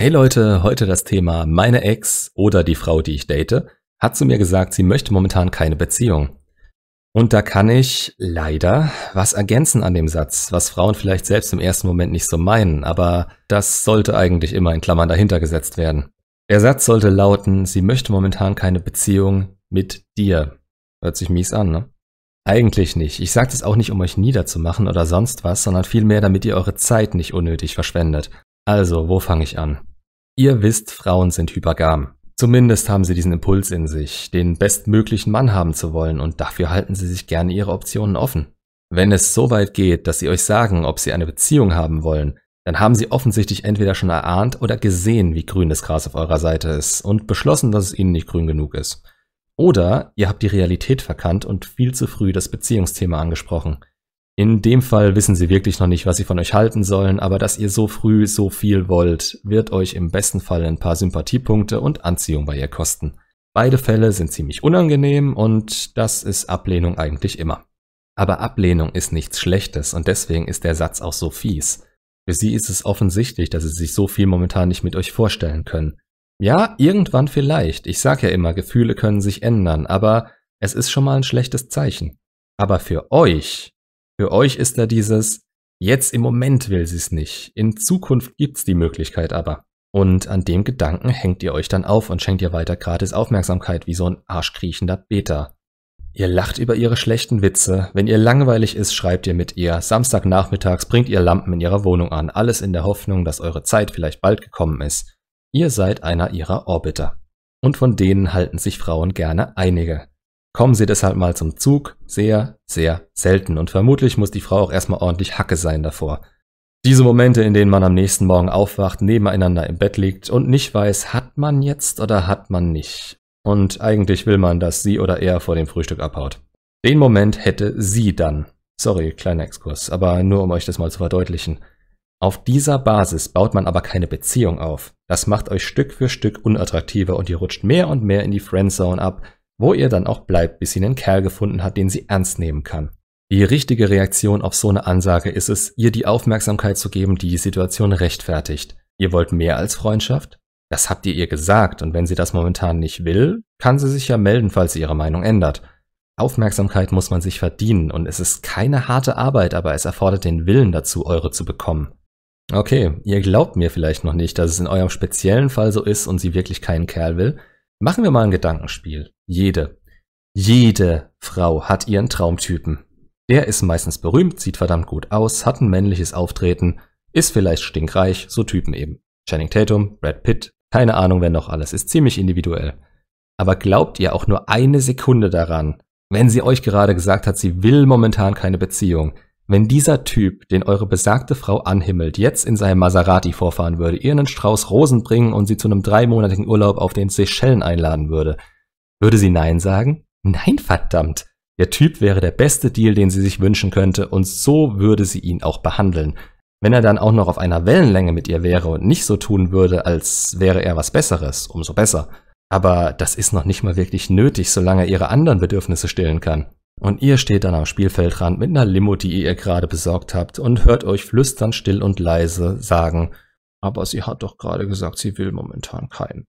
Hey Leute, heute das Thema meine Ex oder die Frau, die ich date, hat zu mir gesagt, sie möchte momentan keine Beziehung. Und da kann ich leider was ergänzen an dem Satz, was Frauen vielleicht selbst im ersten Moment nicht so meinen, aber das sollte eigentlich immer in Klammern dahinter gesetzt werden. Der Satz sollte lauten, sie möchte momentan keine Beziehung mit dir. Hört sich mies an, ne? Eigentlich nicht. Ich sage das auch nicht, um euch niederzumachen oder sonst was, sondern vielmehr, damit ihr eure Zeit nicht unnötig verschwendet. Also, wo fange ich an? Ihr wisst, Frauen sind hypergam. Zumindest haben sie diesen Impuls in sich, den bestmöglichen Mann haben zu wollen und dafür halten sie sich gerne ihre Optionen offen. Wenn es so weit geht, dass sie euch sagen, ob sie eine Beziehung haben wollen, dann haben sie offensichtlich entweder schon erahnt oder gesehen, wie grün das Gras auf eurer Seite ist und beschlossen, dass es ihnen nicht grün genug ist. Oder ihr habt die Realität verkannt und viel zu früh das Beziehungsthema angesprochen. In dem Fall wissen sie wirklich noch nicht, was sie von euch halten sollen, aber dass ihr so früh so viel wollt, wird euch im besten Fall ein paar Sympathiepunkte und Anziehung bei ihr kosten. Beide Fälle sind ziemlich unangenehm und das ist Ablehnung eigentlich immer. Aber Ablehnung ist nichts Schlechtes und deswegen ist der Satz auch so fies. Für sie ist es offensichtlich, dass sie sich so viel momentan nicht mit euch vorstellen können. Ja, irgendwann vielleicht. Ich sag ja immer, Gefühle können sich ändern, aber es ist schon mal ein schlechtes Zeichen. Aber für euch für euch ist da dieses, jetzt im Moment will sie es nicht, in Zukunft gibt's die Möglichkeit aber. Und an dem Gedanken hängt ihr euch dann auf und schenkt ihr weiter gratis Aufmerksamkeit wie so ein arschkriechender Beta. Ihr lacht über ihre schlechten Witze, wenn ihr langweilig ist, schreibt ihr mit ihr, Samstagnachmittags bringt ihr Lampen in ihrer Wohnung an, alles in der Hoffnung, dass eure Zeit vielleicht bald gekommen ist. Ihr seid einer ihrer Orbiter. Und von denen halten sich Frauen gerne einige kommen sie deshalb mal zum Zug sehr, sehr selten und vermutlich muss die Frau auch erstmal ordentlich Hacke sein davor. Diese Momente, in denen man am nächsten Morgen aufwacht, nebeneinander im Bett liegt und nicht weiß, hat man jetzt oder hat man nicht. Und eigentlich will man, dass sie oder er vor dem Frühstück abhaut. Den Moment hätte sie dann. Sorry, kleiner Exkurs, aber nur um euch das mal zu verdeutlichen. Auf dieser Basis baut man aber keine Beziehung auf. Das macht euch Stück für Stück unattraktiver und ihr rutscht mehr und mehr in die Friendzone ab, wo ihr dann auch bleibt, bis sie einen Kerl gefunden hat, den sie ernst nehmen kann. Die richtige Reaktion auf so eine Ansage ist es, ihr die Aufmerksamkeit zu geben, die die Situation rechtfertigt. Ihr wollt mehr als Freundschaft? Das habt ihr ihr gesagt und wenn sie das momentan nicht will, kann sie sich ja melden, falls sie ihre Meinung ändert. Aufmerksamkeit muss man sich verdienen und es ist keine harte Arbeit, aber es erfordert den Willen dazu, eure zu bekommen. Okay, ihr glaubt mir vielleicht noch nicht, dass es in eurem speziellen Fall so ist und sie wirklich keinen Kerl will, Machen wir mal ein Gedankenspiel. Jede, jede Frau hat ihren Traumtypen. Der ist meistens berühmt, sieht verdammt gut aus, hat ein männliches Auftreten, ist vielleicht stinkreich, so Typen eben. Channing Tatum, Brad Pitt, keine Ahnung, wer noch alles, ist ziemlich individuell. Aber glaubt ihr auch nur eine Sekunde daran, wenn sie euch gerade gesagt hat, sie will momentan keine Beziehung, wenn dieser Typ, den eure besagte Frau anhimmelt, jetzt in seinem Maserati vorfahren würde, ihr einen Strauß Rosen bringen und sie zu einem dreimonatigen Urlaub auf den Seychellen einladen würde, würde sie Nein sagen? Nein, verdammt! Der Typ wäre der beste Deal, den sie sich wünschen könnte, und so würde sie ihn auch behandeln. Wenn er dann auch noch auf einer Wellenlänge mit ihr wäre und nicht so tun würde, als wäre er was Besseres, umso besser. Aber das ist noch nicht mal wirklich nötig, solange er ihre anderen Bedürfnisse stillen kann. Und ihr steht dann am Spielfeldrand mit einer Limo, die ihr gerade besorgt habt, und hört euch flüstern still und leise sagen, aber sie hat doch gerade gesagt, sie will momentan keinen.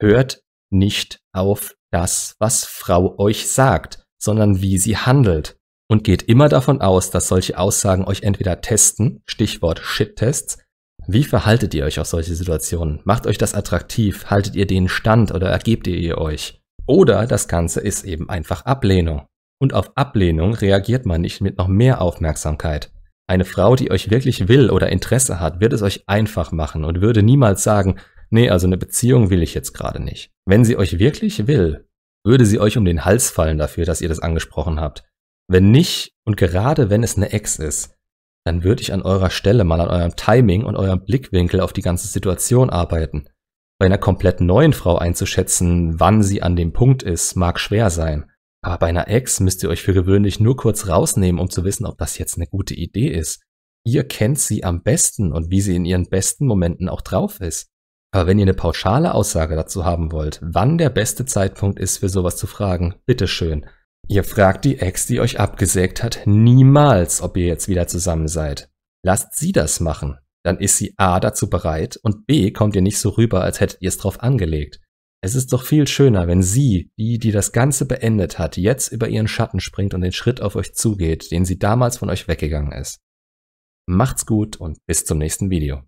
Hört nicht auf das, was Frau euch sagt, sondern wie sie handelt. Und geht immer davon aus, dass solche Aussagen euch entweder testen, Stichwort Shit-Tests, wie verhaltet ihr euch auf solche Situationen? Macht euch das attraktiv? Haltet ihr den Stand oder ergebt ihr euch? Oder das Ganze ist eben einfach Ablehnung. Und auf Ablehnung reagiert man nicht mit noch mehr Aufmerksamkeit. Eine Frau, die euch wirklich will oder Interesse hat, wird es euch einfach machen und würde niemals sagen, nee, also eine Beziehung will ich jetzt gerade nicht. Wenn sie euch wirklich will, würde sie euch um den Hals fallen dafür, dass ihr das angesprochen habt. Wenn nicht, und gerade wenn es eine Ex ist, dann würde ich an eurer Stelle mal an eurem Timing und eurem Blickwinkel auf die ganze Situation arbeiten. Bei einer komplett neuen Frau einzuschätzen, wann sie an dem Punkt ist, mag schwer sein. Aber bei einer Ex müsst ihr euch für gewöhnlich nur kurz rausnehmen, um zu wissen, ob das jetzt eine gute Idee ist. Ihr kennt sie am besten und wie sie in ihren besten Momenten auch drauf ist. Aber wenn ihr eine pauschale Aussage dazu haben wollt, wann der beste Zeitpunkt ist, für sowas zu fragen, bitteschön. Ihr fragt die Ex, die euch abgesägt hat, niemals, ob ihr jetzt wieder zusammen seid. Lasst sie das machen. Dann ist sie A dazu bereit und B kommt ihr nicht so rüber, als hättet ihr es drauf angelegt. Es ist doch viel schöner, wenn sie, die, die das Ganze beendet hat, jetzt über ihren Schatten springt und den Schritt auf euch zugeht, den sie damals von euch weggegangen ist. Macht's gut und bis zum nächsten Video.